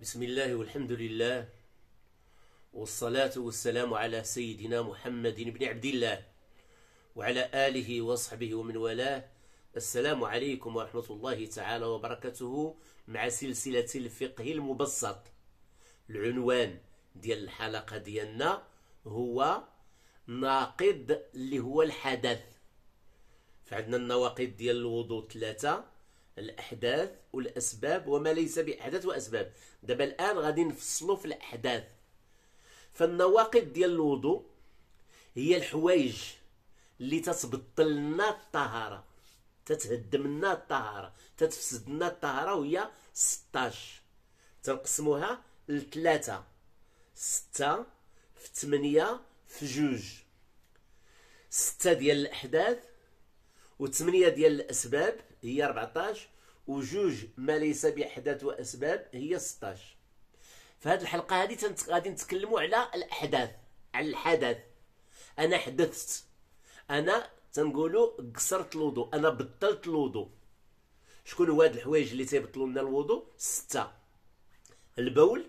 بسم الله والحمد لله والصلاة والسلام على سيدنا محمد بن عبد الله وعلى آله وصحبه ومن والاه السلام عليكم ورحمة الله تعالى وبركاته مع سلسلة الفقه المبسط العنوان ديال الحلقة ديالنا هو ناقد اللي هو الحدث فعندنا النواقد ديال الوضوء ثلاثة الاحداث والاسباب وما ليس باحداث واسباب دابا الان غادي نفصلوا في الاحداث فالنواقض ديال الوضوء هي الحوايج اللي تتبطل لنا الطهاره تتهدم لنا الطهاره تتفسد لنا الطهاره وهي 16 تنقسموها لثلاثه 6 في 8 في 2 6 ديال الأحداث و8 ديال الأسباب هي 14 وجوج ما ليس بأحداث وأسباب هي 16 في هذه الحلقة هذه غادي نتكلموا على الأحداث على الحدث أنا حدثت أنا تنقولوا قصرت الوضوء أنا بطلت الوضوء شكون هو هاد الحوايج اللي تيبطلوا لنا الوضوء ستة البول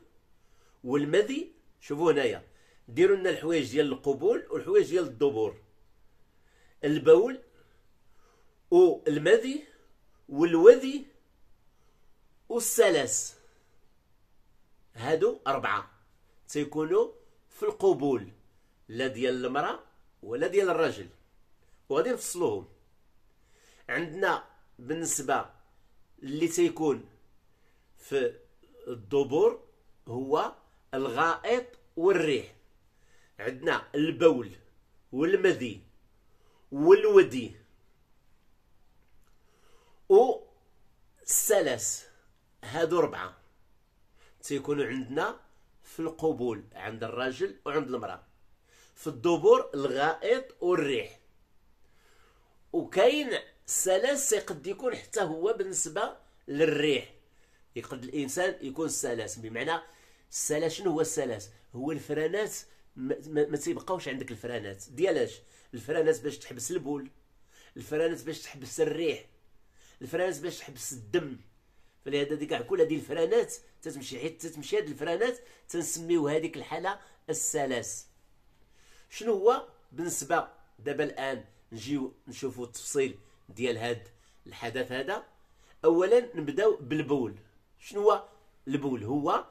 والمذي شوفوا هنايا ديروا لنا الحوايج ديال القبول والحوايج ديال الدبور البول والمذي والوذي والسلس هادو أربعة تيكونوا في القبول لا ديال المرأة ولا ديال الرجل وغادي نفصلوهم عندنا بالنسبة اللي تيكون في الدبور هو الغائط والريح عندنا البول والمذي والودي و السلاس هادو ربعة تيكونوا عندنا في القبول عند الرجل وعند المرأة في الدبور الغائط والريح وكاين السلاس قد يكون حتى هو بالنسبة للريح يقد الانسان يكون سلس بمعنى السلاس شنو هو السلاس هو الفرانات ما تيبقاوش عندك الفرانات ديالاش الفرانات باش تحبس البول الفرانات باش تحبس الريح الفرانس باش تحبس الدم فلهذا ديك كاع كل هذه الفرانات تتمشي حيت تتمشي هذه الفرانات تنسميو هذيك الحاله السلاس شنو هو بالنسبه دابا الان نجيو نشوفوا التفصيل ديال هاد الحدث هذا اولا نبداو بالبول شنو هو البول هو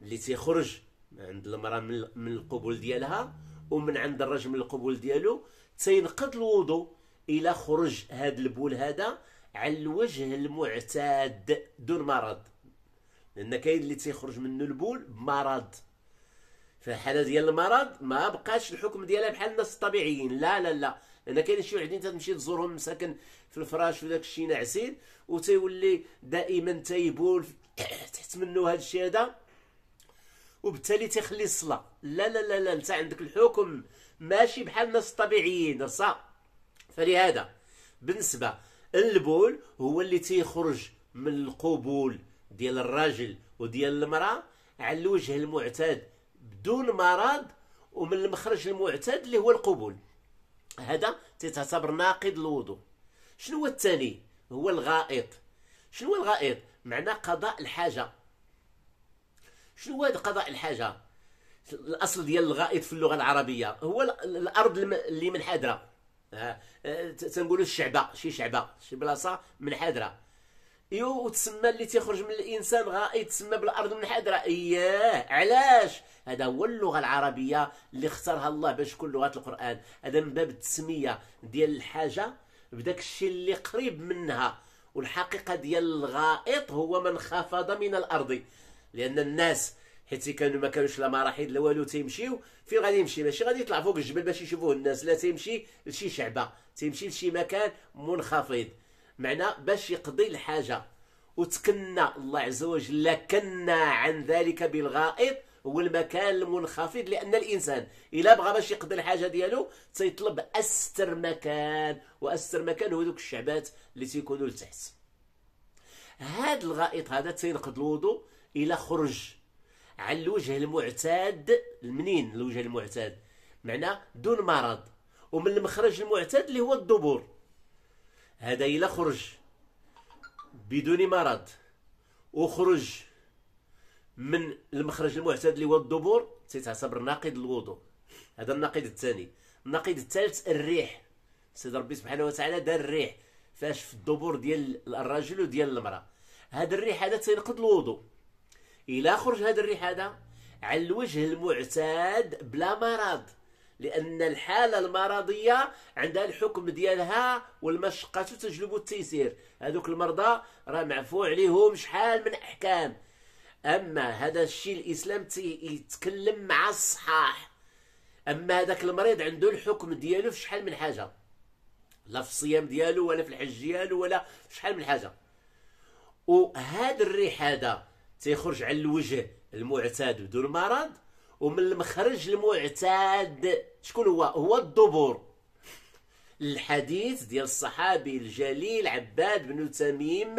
اللي تيخرج عند المراه من القبول ديالها ومن عند الرجل من القبول ديالو تينقض الوضوء الى خرج هاد البول هذا على الوجه المعتاد دون مرض لان كاين اللي تيخرج منه البول بمرض فالحاله ديال المرض ما بقاش الحكم ديالها بحال الناس الطبيعيين لا لا لا لان كاين شي وحدين تمشي تزورهم مساكن في الفراش وداك الشيء ناعسين وتيولي دائما تيبول تحت منه هذا الشيء هذا وبالتالي تيخلي الصلاه لا لا لا لا انت عندك الحكم ماشي بحال الناس الطبيعيين صح فلهذا بالنسبه البول هو اللي تيخرج من القبول ديال الراجل وديال المراه على الوجه المعتاد بدون مرض ومن المخرج المعتاد اللي هو القبول هذا تيتعتبر ناقض الوضوء شنو هو الثاني هو الغائط شنو هو الغائط معناه قضاء الحاجه شنو هو هذا قضاء الحاجه الاصل ديال الغائط في اللغه العربيه هو الارض اللي منحدره ها أه، تنقولوا الشعبه شي شعبه شي بلاصه منحدره ايوا وتسمى اللي تيخرج من الانسان غائط تسمى بالارض منحدره اياه علاش هذا هو اللغه العربيه اللي اختارها الله باش تكون لغات القران هذا من باب التسميه ديال الحاجه بداك الشيء اللي قريب منها والحقيقه ديال الغائط هو من خفض من الارض لان الناس حيت كانوا ما كانوش لا مراحيض لا والو تيمشيو فين غادي يمشي ماشي غادي يطلع فوق الجبل باش يشوفوه الناس لا تيمشي لشي شعبه تيمشي لشي مكان منخفض معنى باش يقضي الحاجه وتكنا الله عز وجل لكنا عن ذلك بالغائط هو المكان المنخفض لان الانسان الا بغى باش يقضي الحاجه ديالو تيطلب استر مكان واستر مكان هو دوك الشعبات اللي تيكونوا لتحت هاد الغائط هذا تينقض الوضوء الا خرج على الوجه المعتاد منين الوجه المعتاد معنى دون مرض ومن المخرج المعتاد اللي هو الدبور هذا إلا خرج بدون مرض وخرج من المخرج المعتاد اللي هو الدبور تيتعتبر ناقض الوضوء هذا النقيض الثاني النقيض الثالث الريح سيد ربي سبحانه وتعالى دار الريح فاش في الدبور ديال الرجل وديال المراه هذا الريح هذا تينقض الوضوء الى خرج هذا الريح هذا على الوجه المعتاد بلا مرض لان الحاله المرضيه عندها الحكم ديالها والمشقه تجلب التيسير هذوك المرضى راه معفو عليهم شحال من احكام اما هذا الشيء الاسلام يتكلم مع الصحاح اما هذاك المريض عنده الحكم ديالو في شحال من حاجه لا في الصيام ديالو ولا في الحج ديالو ولا في شحال من حاجه وهذا الريح هذا تيخرج على الوجه المعتاد بدون مرض ومن المخرج المعتاد شكون هو هو الدبور الحديث ديال الصحابي الجليل عباد بن تميم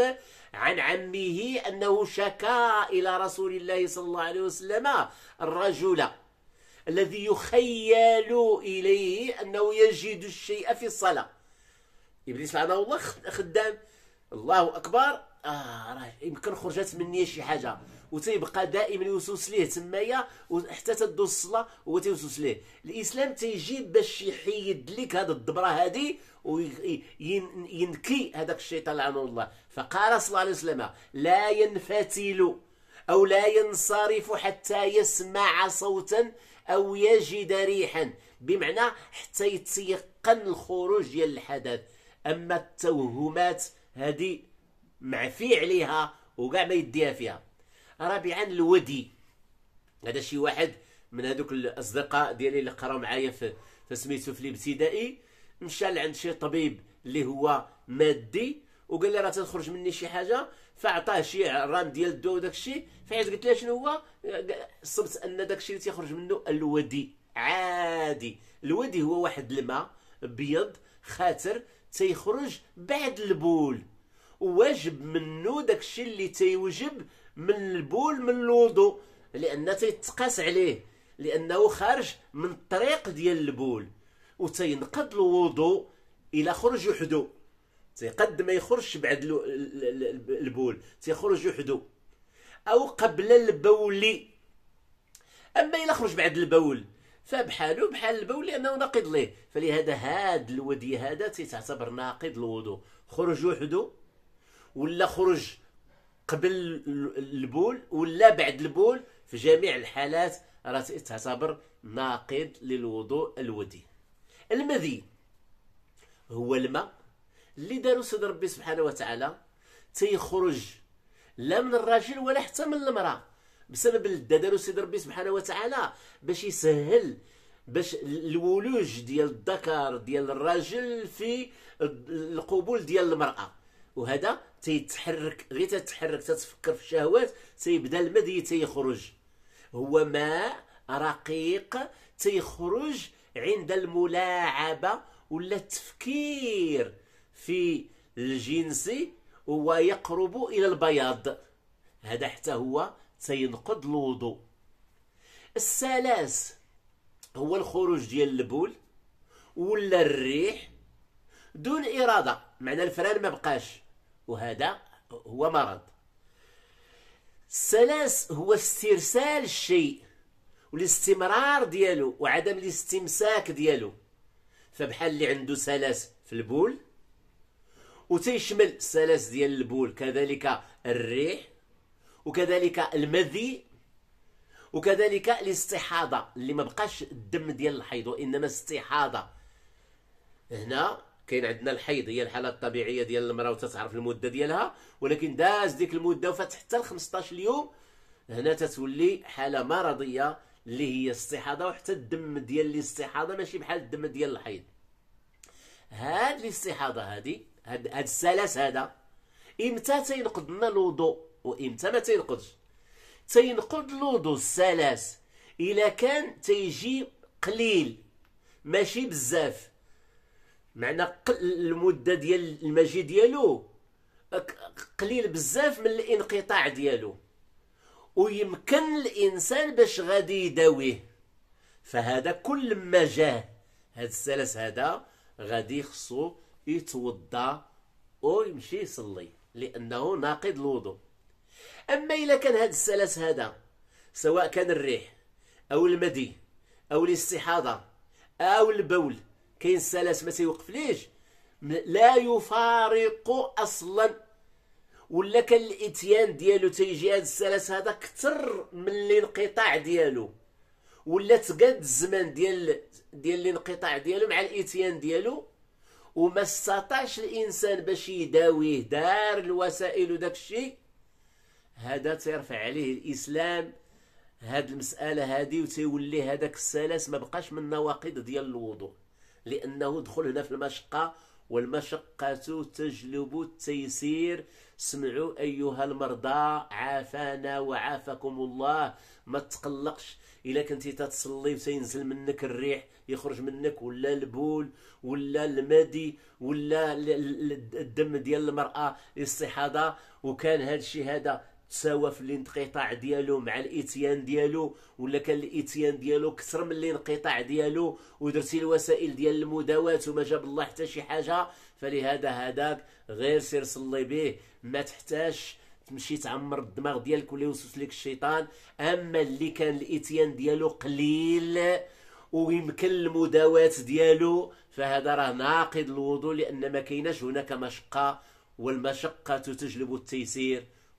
عن عمه انه شكا الى رسول الله صلى الله عليه وسلم الرجل الذي يخيل اليه انه يجد الشيء في الصلاه ابليس لعنه الله خدام الله اكبر اه راه يمكن خرجت مني شي حاجه وتيبقى دائما يوسوس ليه تمايا حتى تدوز الصلاه هو تيوسوس ليه الاسلام تيجي باش يحيد لك هذه الدبره هذه وينكي هذاك الشيطان لعنه الله فقال صلى الله عليه وسلم لا ينفتل او لا ينصرف حتى يسمع صوتا او يجد ريحا بمعنى حتى يتيقن الخروج ديال الحدث اما التوهمات هذه معفي عليها وكاع ما يديها فيها رابعا الودي هذا شي واحد من هذوك الاصدقاء ديالي اللي قراو معايا في فسميتو في الابتدائي مشى لعند شي طبيب اللي هو مادي وقال لي راه تخرج مني شي حاجه فعطاه شي ران ديال الدواء وداك الشيء فحيت قلت له شنو هو صبت ان داك الشيء اللي تيخرج منه الودي عادي الودي هو واحد الماء ابيض خاتر تيخرج بعد البول واجب منه داكشي اللي تيوجب من البول من الوضوء لان تيتقاس عليه لانه خارج من الطريق ديال البول وتينقض الوضوء الى خرج وحده تيقد ما يخرجش بعد البول تيخرج وحده او قبل البول اما الى خرج بعد البول فبحاله بحال البول لانه ناقض ليه فلهذا هاد الودي هذا تيتعتبر ناقض الوضوء خرج وحده ولا خرج قبل البول ولا بعد البول في جميع الحالات راه تعتبر ناقض للوضوء الودي المذي هو الماء اللي دارو سيد ربي سبحانه وتعالى تيخرج لا من الراجل ولا حتى من المراه بسبب الدا دارو سيد ربي سبحانه وتعالى باش يسهل باش الولوج ديال الذكر ديال الراجل في القبول ديال المراه وهذا تيتحرك غير تتحرك تتفكر في الشهوات تيبدا المذي تيخرج هو ماء رقيق تيخرج عند الملاعبة ولا التفكير في الجنس ويقرب إلى البياض هذا حتى هو تينقض الوضوء السلاس هو الخروج ديال البول ولا الريح دون إرادة معنى الفران ما بقاش وهذا هو مرض السلس هو استرسال الشيء والاستمرار ديالو وعدم الاستمساك ديالو فبحال اللي عنده سلس في البول وتيشمل السلس ديال البول كذلك الريح وكذلك المذي وكذلك الاستحاضة اللي ما بقاش الدم ديال الحيض وإنما استحاضة هنا كاين عندنا الحيض هي الحاله الطبيعيه ديال المراه وتتعرف المده ديالها ولكن داز ديك المده وفات حتى ل 15 يوم هنا تتولي حاله مرضيه اللي هي استحاضه وحتى الدم ديال الاستحاضه ماشي بحال الدم ديال الحيض هاد الاستحاضه هادي هاد, هاد السلس هذا امتى تينقض لنا الوضوء وامتى ما تينقضش تينقض الوضوء السلس الا كان تيجي قليل ماشي بزاف معنى قل المده ديال المجيء ديالو قليل بزاف من الانقطاع ديالو ويمكن الانسان باش غادي يداويه فهذا كل ما جاه هذا السلس هذا غادي خصو يتوضا ويمشي يصلي لانه ناقض الوضوء اما الا كان هذا السلس هذا سواء كان الريح او المدي او الاستحاضه او البول كاين السلاس ما تيوقف ليش لا يفارق اصلا ولا كان الاتيان ديالو تيجي هذا السلاس هذا كتر من الانقطاع ديالو ولا تقاد الزمان ديال ديال الانقطاع ديالو مع الاتيان ديالو وما استطاعش الانسان باش يداويه دار الوسائل وداك الشيء هذا تيرفع عليه الاسلام هاد المساله هادي وتيولي هذاك السلاس ما بقاش من نواقض ديال الوضوء لأنه دخل هنا في المشقة والمشقة تجلب التيسير سمعوا أيها المرضى عافانا وعافاكم الله ما تقلقش إلا كنتي تتصلي تينزل منك الريح يخرج منك ولا البول ولا المادي ولا الدم ديال المرأة الاستحاضة وكان هذا الشيء هذا تساوى في الانقطاع ديالو مع الاتيان ديالو ولا كان الاتيان ديالو كثر من الانقطاع ديالو ودرتي الوسائل ديال المداوات وما جاب الله حتى شي حاجه فلهذا هذاك غير سير صلي به ما تحتاجش تمشي تعمر الدماغ ديالك ولا يوسوس لك الشيطان اما اللي كان الاتيان ديالو قليل ويمكن المداوات ديالو فهذا راه ناقض الوضوء لان ما كايناش هناك مشقه والمشقه تجلب التيسير